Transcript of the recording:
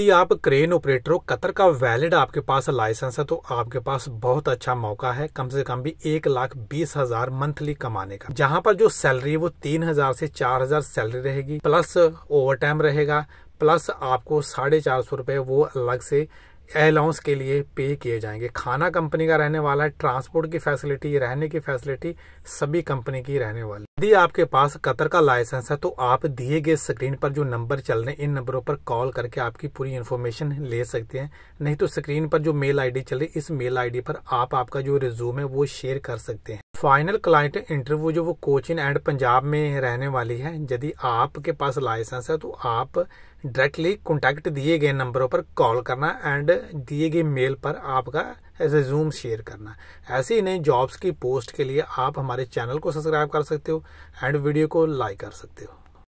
यदि आप crane operator हो कतर का वैलिड आपके पास लाइसेंस है तो आपके पास बहुत अच्छा मौका है कम से कम भी एक लाख बीस हजार मंथली कमाने का जहाँ पर जो सैलरी है वो तीन हजार से चार हजार सैलरी रहेगी प्लस ओवर टाइम रहेगा प्लस आपको साढ़े चार सौ रुपए वो अलग से अलाउंस के लिए पे किए जाएंगे खाना कंपनी का रहने वाला है ट्रांसपोर्ट की फैसिलिटी रहने की फैसिलिटी सभी कंपनी की रहने वाली यदि आपके पास कतर का लाइसेंस है तो आप दिए गए स्क्रीन पर जो नंबर चल रहे हैं इन नंबरों पर कॉल करके आपकी पूरी इन्फॉर्मेशन ले सकते हैं नहीं तो स्क्रीन पर जो मेल आई चल रही है इस मेल आई पर आप आपका जो रिज्यूम है वो शेयर कर सकते हैं फाइनल क्लाइंट इंटरव्यू जो वो कोचिंग एंड पंजाब में रहने वाली है यदि आपके पास लाइसेंस है तो आप डायरेक्टली कॉन्टैक्ट दिए गए नंबरों पर कॉल करना एंड दिए गए मेल पर आपका रिज्यूम शेयर करना ऐसे ही नई जॉब्स की पोस्ट के लिए आप हमारे चैनल को सब्सक्राइब कर सकते हो एंड वीडियो को लाइक कर सकते हो